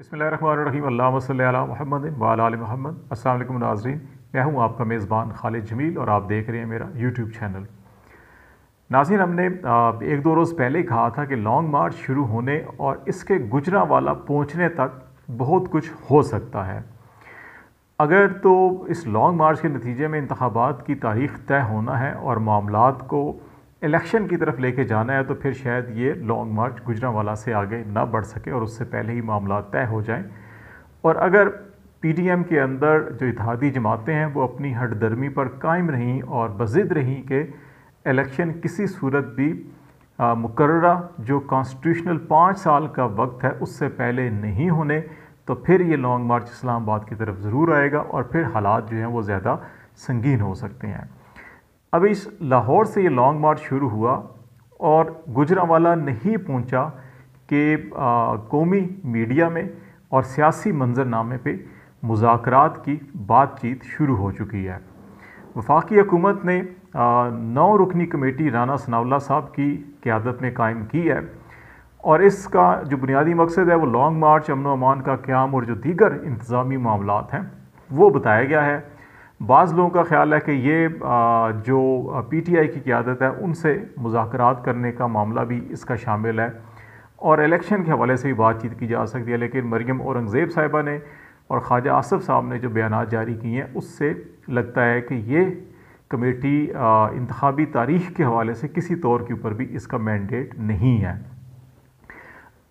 बसमिल महमद वाल महमद असल नाजरीन मैं हूँ आपका मेज़बान खालिद जमील और आप देख रहे हैं मेरा यूट्यूब चैनल नाजिर हमने एक दो रोज़ पहले ही कहा था कि लॉन्ग मार्च शुरू होने और इसके गुजरा वाला पहुँचने तक बहुत कुछ हो सकता है अगर तो इस लॉन्ग मार्च के नतीजे में इंतबात की तारीख तय होना है और मामला को इलेक्शन की तरफ लेके जाना है तो फिर शायद ये लॉन्ग मार्च गुजरावाला से आगे ना बढ़ सके और उससे पहले ही मामला तय हो जाए और अगर पीडीएम के अंदर जो इतिहादी जमातें हैं वो अपनी हटदर्मी पर कायम रहीं और बजिद रहीं कि इलेक्शन किसी सूरत भी मुकर जो कॉन्स्टिट्यूशनल पाँच साल का वक्त है उससे पहले नहीं होने तो फिर ये लॉन्ग मार्च इस्लामाबाद की तरफ ज़रूर आएगा और फिर हालात जो हैं वो ज़्यादा संगीन हो सकते हैं अब इस लाहौर से ये लॉन्ग मार्च शुरू हुआ और गुजरावाला नहीं पहुंचा कि कौमी मीडिया में और सियासी मंजरनामे पे मुजाकरात की बातचीत शुरू हो चुकी है वफाकी हुकूमत ने नौ रुकनी कमेटी राना सनावला साहब की क्यादत में कायम की है और इसका जो बुनियादी मकसद है वो लॉन्ग मार्च अमन अमान का क्याम और जो दीगर इंतज़ामी मामला हैं वो बताया गया है बाज़ लोगों का ख्याल है कि ये जो पी टी आई की क्यादत है उनसे मुजाकर करने का मामला भी इसका शामिल है और इलेक्शन के हवाले से भी बातचीत की जा सकती है लेकिन मरीम औरंगज़ेब साहिबा ने और ख्वाजा आसफ़ साहब ने जो बयान जारी किए हैं उससे लगता है कि ये कमेटी इंतबी तारीख के हवाले से किसी तौर के ऊपर भी इसका मैंडेट नहीं है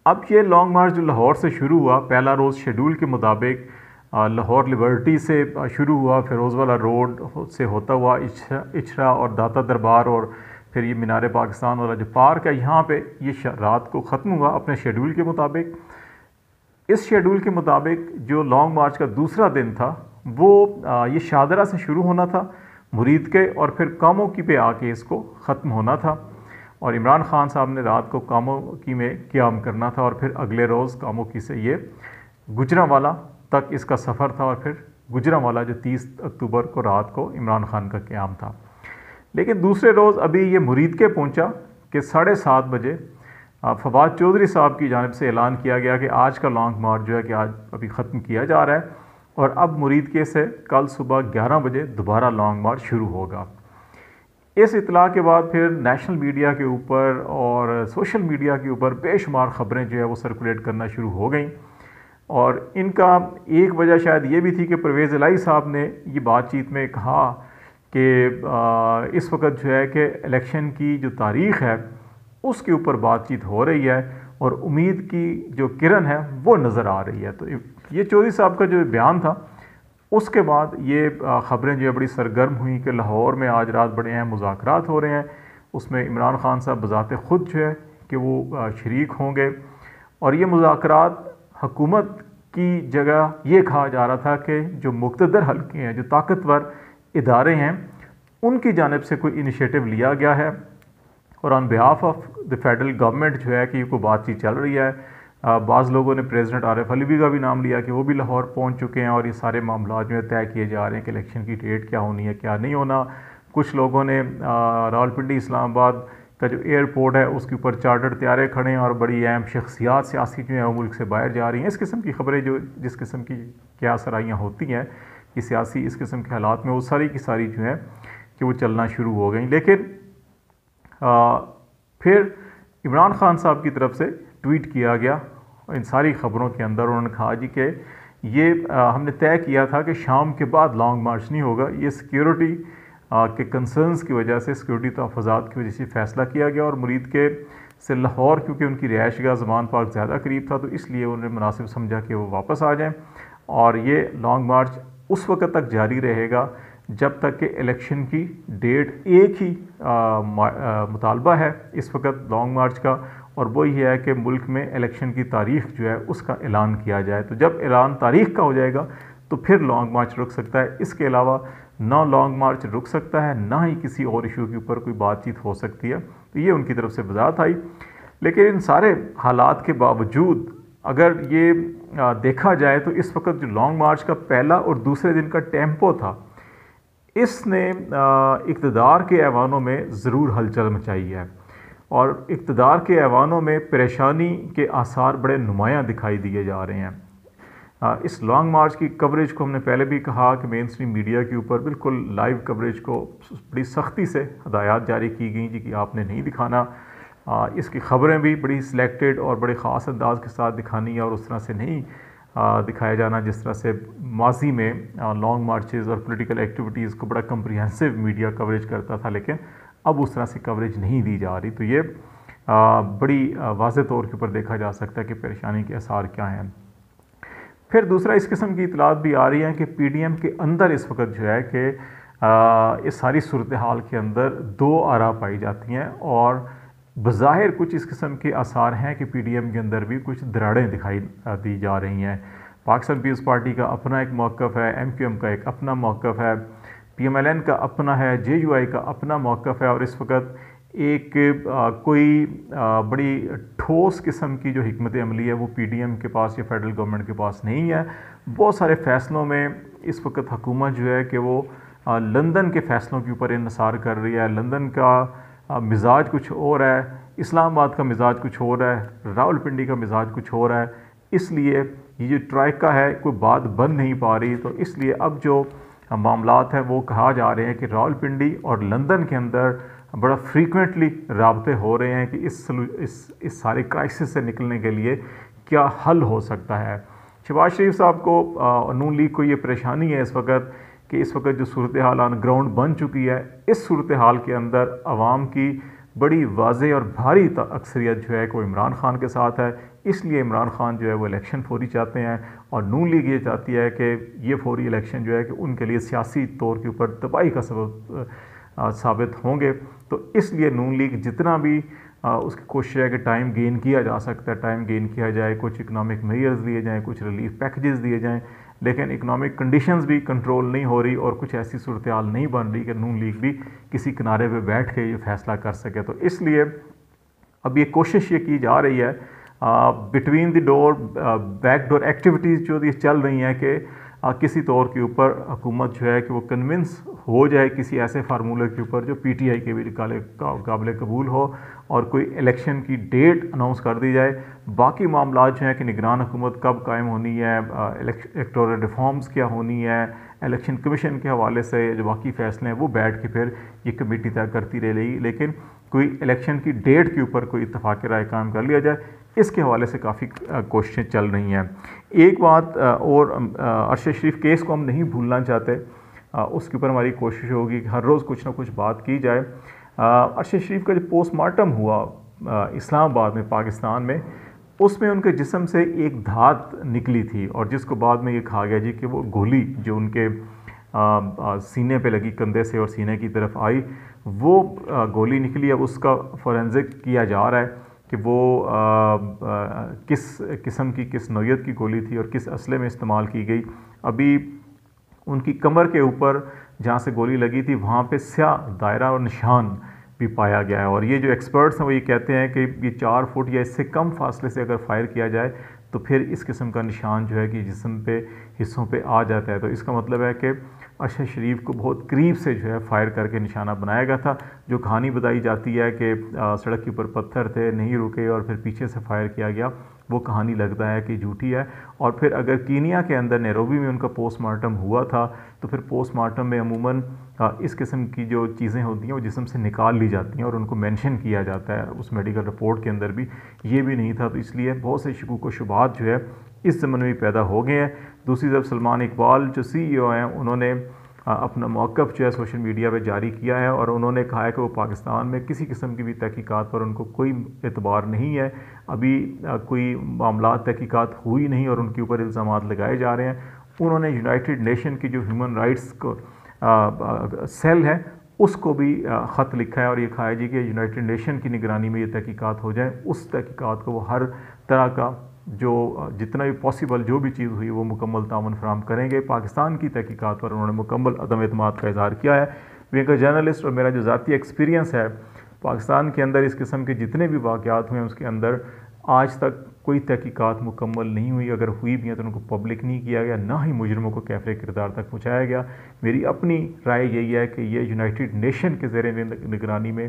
अब ये लॉन्ग मार्च जो लाहौर से शुरू हुआ पहला रोज़ शेड्यूल के मुताबिक लाहौर लिबर्टी से शुरू हुआ फिरोजवाला रोड से होता हुआ इछरा और दाता दरबार और फिर ये मीनार पाकिस्तान वाला जो पार्क है यहाँ पे ये रात को ख़त्म हुआ अपने शेड्यूल के मुताबिक इस शेड्यूल के मुताबिक जो लॉन्ग मार्च का दूसरा दिन था वो ये शाहदरा से शुरू होना था मुरीद के और फिर कामों की पे आके इसको ख़त्म होना था और इमरान ख़ान साहब ने रात को कामों की में क्याम करना था और फिर अगले रोज़ कामों की से ये गुजरा वाला तक इसका सफ़र था और फिर गुजरा वाला जो 30 अक्टूबर को रात को इमरान खान का क्याम था लेकिन दूसरे रोज़ अभी ये मुरीद के पहुंचा कि साढ़े सात बजे फवाद चौधरी साहब की जानब से ऐलान किया गया कि आज का लॉन्ग मार्च जो है कि आज अभी ख़त्म किया जा रहा है और अब मुरीद के से कल सुबह ग्यारह बजे दोबारा लॉन्ग मार्च शुरू होगा इस इतला के बाद फिर नेशनल मीडिया के ऊपर और सोशल मीडिया के ऊपर बेशुमार ख़बरें जो है वो सर्कुलेट करना शुरू हो गई और इनका एक वजह शायद ये भी थी कि परवेज़ लाई साहब ने ये बातचीत में कहा कि इस वक्त जो है कि इलेक्शन की जो तारीख है उसके ऊपर बातचीत हो रही है और उम्मीद की जो किरण है वो नज़र आ रही है तो ये चौधरी साहब का जो बयान था उसके बाद ये ख़बरें जो है बड़ी सरगर्म हुई कि लाहौर में आज रात बड़े अहम मुजाकर हो रहे हैं उसमें इमरान खान साहब बजात ख़ुद जो है कि वो शरीक होंगे और ये मुजाकर हकूमत की जगह ये कहा जा रहा था कि जो मुख्तर हल्के हैं जो ताकतवर इदारे हैं उनकी जानब से कोई इनिशिएटिव लिया गया है और on behalf of the federal government जो है कि ये कोई बातचीत चल रही है बाज़ लोगों ने प्रेसिडेंट आरिफ अलीवी का भी नाम लिया कि वो भी लाहौर पहुंच चुके हैं और ये सारे मामला जो है तय किए जा रहे हैं कि इलेक्शन की डेट क्या होनी है क्या नहीं होना कुछ लोगों ने रावलपिंडी इस्लामाबाद का जो एयरपोर्ट है उसके ऊपर चार्टर त्यारे खड़े हैं और बड़ी अहम शख्सियात सियासी जो है वो मुल्क से बाहर जा रही हैं इस किस्म की खबरें जो जिस किस्म की क्या सराइयाँ होती हैं कि सियासी इस किस्म के हालात में वो सारी की सारी जो है कि वो चलना शुरू हो गई लेकिन आ, फिर इमरान खान साहब की तरफ से ट्वीट किया गया इन सारी खबरों के अंदर उन्होंने कहा जी कि ये आ, हमने तय किया था कि शाम के बाद लॉन्ग मार्च नहीं होगा ये सिक्योरिटी के कंसर्नस की वजह से सिक्योरिटी तहफात की वजह से फैसला किया गया और मुरीद के से लाहौर क्योंकि उनकी रिहाइश गाह जमान पार्क ज़्यादा करीब था तो इसलिए उन्होंने मुनासिब समझा कि वो वापस आ जाएँ और ये लॉन्ग मार्च उस वक्त तक जारी रहेगा जब तक कि इलेक्शन की डेट एक ही मुतालबा है इस वक्त लॉन्ग मार्च का और वो ये है कि मुल्क में इलेक्शन की तारीख जो है उसका ऐलान किया जाए तो जब ऐलान तारीख का हो जाएगा तो फिर लॉन्ग मार्च रुक सकता है इसके अलावा ना लॉन्ग मार्च रुक सकता है ना ही किसी और इशू के ऊपर कोई बातचीत हो सकती है तो ये उनकी तरफ से वजात आई लेकिन इन सारे हालात के बावजूद अगर ये देखा जाए तो इस वक्त जो लॉन्ग मार्च का पहला और दूसरे दिन का टेम्पो था इसने इकतदार के ऐवानों में ज़रूर हलचल मचाई है और इकतदार के ऐवानों में परेशानी के आसार बड़े नुमायाँ दिखाई दिए जा रहे हैं हाँ, इस लॉन्ग मार्च की कवरेज को हमने पहले भी कहा कि मेन स्ट्रीम मीडिया के ऊपर बिल्कुल लाइव कवरेज को बड़ी सख्ती से हदायत जारी की गई जी कि आपने नहीं दिखाना आ, हाँ, इसकी ख़बरें भी बड़ी सिलेक्टेड और बड़े ख़ास अंदाज के साथ दिखानी और उस तरह से नहीं आ, हाँ, दिखाया जाना जिस तरह से माजी में लॉन्ग मार्चेज़ और पोलिटिकल एक्टिविटीज़ को बड़ा कम्प्रीहसिव मीडिया कवरेज करता था लेकिन अब उस तरह से कवरेज नहीं दी जा रही तो ये आ, बड़ी वाज तौर के ऊपर देखा जा सकता है कि परेशानी के आसार क्या हैं फिर दूसरा इस किस्म की इतलात भी आ रही है कि पी डी एम के अंदर इस वक्त जो है कि इस सारी सूरत हाल के अंदर दो आरा पाई जाती हैं और बज़ाहिर कुछ इस किस्म के आसार हैं कि पी डी एम के अंदर भी कुछ दराड़ें दिखाई दी जा रही हैं पाकिस्तान पीपल्स पार्टी का अपना एक मौक़ है एम क्यू एम का एक अपना मौक़ है पी एम एल एन का अपना है जे यू आई का अपना मौक़ है और इस वक्त एक आ, कोई आ, बड़ी ठोस किस्म की जो हमत अमली है वो पी डी एम के पास या फेडरल गवर्नमेंट के पास नहीं है बहुत सारे फ़ैसलों में इस वक्त हुकूमत जो है कि वो लंदन के फ़ैसलों के ऊपर इसार कर रही है लंदन का मिजाज कुछ और है इस्लामाबाद का मिजाज कुछ और है रावलपिंडी का मिजाज कुछ और है इसलिए ये जो ट्राइका है कोई बात बन नहीं पा रही तो इसलिए अब जो मामला हैं वो कहा जा रहे हैं कि रावलपिंडी और लंदन के अंदर बड़ा फ्रीक्वेंटली रबते हो रहे हैं कि इस इस इस सारे क्राइसिस से निकलने के लिए क्या हल हो सकता है शहबाज शरीफ साहब को नून लीग को ये परेशानी है इस वक्त कि इस वक्त जो सूरत हाल ऑन ग्राउंड बन चुकी है इस सूरत हाल के अंदर आवाम की बड़ी वाज और भारी अक्सरियत जो है वो इमरान खान के साथ है इसलिए इमरान खान जो है वो इलेक्शन फौरी चाहते हैं और नून लीग ये चाहती है कि ये फौरी इलेक्शन जो है कि उनके लिए सियासी तौर के ऊपर तबाही का सबब साबित होंगे तो इसलिए नून लीग जितना भी उसकी कोशिश है कि टाइम गेन किया जा सकता है टाइम गेन किया जाए कुछ इकनॉमिक मेयर्स दिए जाएँ कुछ रिलीफ पैकेजेस दिए जाएँ लेकिन इकनॉमिक कंडीशंस भी कंट्रोल नहीं हो रही और कुछ ऐसी सूरत हाल नहीं बन रही कि नून लीग भी किसी किनारे पर बैठ के ये फैसला कर सके तो इसलिए अब ये कोशिश ये की जा रही है between the door back door activities जो ये चल रही हैं कि किसी तौर तो के ऊपर हुकूमत जो है कि वो कन्विंस हो जाए किसी ऐसे फार्मूले के ऊपर जो पीटीआई के भी काबिल कबूल हो और कोई इलेक्शन की डेट अनाउंस कर दी जाए बाकी मामला जो हैं कि निगरान हुकूमत कब कायम होनी है इलेक्टोरल रिफॉर्म्स क्या होनी है इलेक्शन कमीशन के हवाले से जो बाकी फैसले हैं वो बैठ के फिर ये कमेटी तय करती रहेगी लेकिन कोई इलेक्शन की डेट के ऊपर कोई इतफाक़ राय कायम कर लिया जाए इसके हवाले से काफ़ी कोशिशें चल रही हैं एक बात और अरशद शरीफ केस को हम नहीं भूलना चाहते उसके ऊपर हमारी कोशिश होगी कि हर रोज़ कुछ ना कुछ बात की जाए अरशद शरीफ का जो पोस्टमार्टम हुआ इस्लामाबाद में पाकिस्तान में उसमें उनके जिसम से एक धात निकली थी और जिसको बाद में ये कहा गया जी कि वो गोली जो उनके सीने पे लगी कंधे से और सीने की तरफ आई वो गोली निकली अब उसका फॉरेंसिक किया जा रहा है कि वो आ, आ, किस किस्म की किस नोयत की गोली थी और किस असले में इस्तेमाल की गई अभी उनकी कमर के ऊपर जहाँ से गोली लगी थी वहाँ पे स्या दायरा और निशान भी पाया गया है और ये जो एक्सपर्ट्स हैं वो ये कहते हैं कि ये चार फुट या इससे कम फासले से अगर फायर किया जाए तो फिर इस किस्म का निशान जो है कि जिसम पे हिस्सों पे आ जाता है तो इसका मतलब है कि अशर शरीफ को बहुत करीब से जो है फायर करके निशाना बनाया गया था जो कहानी बताई जाती है कि सड़क के ऊपर पत्थर थे नहीं रुके और फिर पीछे से फायर किया गया वो कहानी लगता है कि झूठी है और फिर अगर कीनिया के अंदर नैरोबी में उनका पोस्टमार्टम हुआ था तो फिर पोस्टमार्टम में अमूमन हाँ, इस किस्म की जो चीज़ें होती हैं वो जिसम से निकाल ली जाती हैं और उनको मेंशन किया जाता है उस मेडिकल रिपोर्ट के अंदर भी ये भी नहीं था तो इसलिए बहुत से शकूक व शुबात जो है इस ज़मन में पैदा हो गए हैं दूसरी तरफ सलमान इकबाल जो सी ई ओ हैं उन्होंने अपना मौक़ जो है सोशल मीडिया पर जारी किया है और उन्होंने कहा है कि वो पाकिस्तान में किसी किस्म की भी तहकीक़ात पर उनको कोई एतबार नहीं है अभी कोई मामला तहकीक़ात हुई नहीं और उनके ऊपर इल्ज़ाम लगाए जा रहे हैं उन्होंने यूनाइटेड नेशन की जो ह्यूमन राइट्स को सेल है उसको भी ख़त लिखा है और ये कहा है जी कि यूनाइटेड नेशन की निगरानी में ये तहकीक़ात हो जाए उस तहकीक़ात को वो हर तरह का जो जितना भी पॉसिबल जो भी चीज़ हुई वो मुकम्मल तामन फ्राहम करेंगे पाकिस्तान की तहकीक़ात पर उन्होंने मुकम्मल अदम अतमाद का इजहार किया है बिकॉज जर्नलिस्ट और मेरा जो ज़ाती एक्सपीरियंस है पाकिस्तान के अंदर इस किस्म के जितने भी वाक़ हुए हैं उसके अंदर आज तक कोई तहकीकत मुकम्मल नहीं हुई अगर हुई भी है तो उनको पब्लिक नहीं किया गया ना ही मुजरमों को कैफरे किरदार तक पहुँचाया गया मेरी अपनी राय यही है कि ये यूनाइटेड नेशन के ज़ेर निगरानी में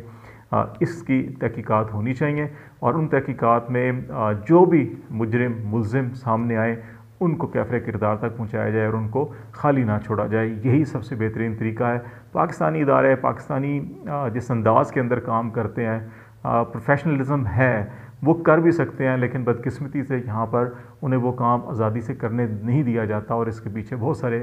इसकी तहकीकत होनी चाहिए और उन तहकीकत में जो भी मुजरम मुलम सामने आए उनको कैफरे किरदार तक पहुँचाया जाए और उनको खाली ना छोड़ा जाए यही सबसे बेहतरीन तरीका है पाकिस्तानी इदारे पाकिस्तानी जिस अंदाज के अंदर काम करते हैं प्रोफेशनलिज़म है वो कर भी सकते हैं लेकिन बदकिस्मती से यहाँ पर उन्हें वो काम आज़ादी से करने नहीं दिया जाता और इसके पीछे बहुत सारे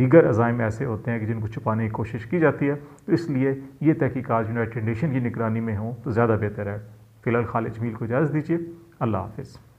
दीगर अजायम ऐसे होते हैं कि जिनको छुपाने की कोशिश की जाती है तो इसलिए ये तहकीक़ात यूनाइटेड नेशन की निगरानी में हों तो ज़्यादा बेहतर है फ़िलहाल खालिद जमील को इजाज़त दीजिए अल्लाह हाफिज़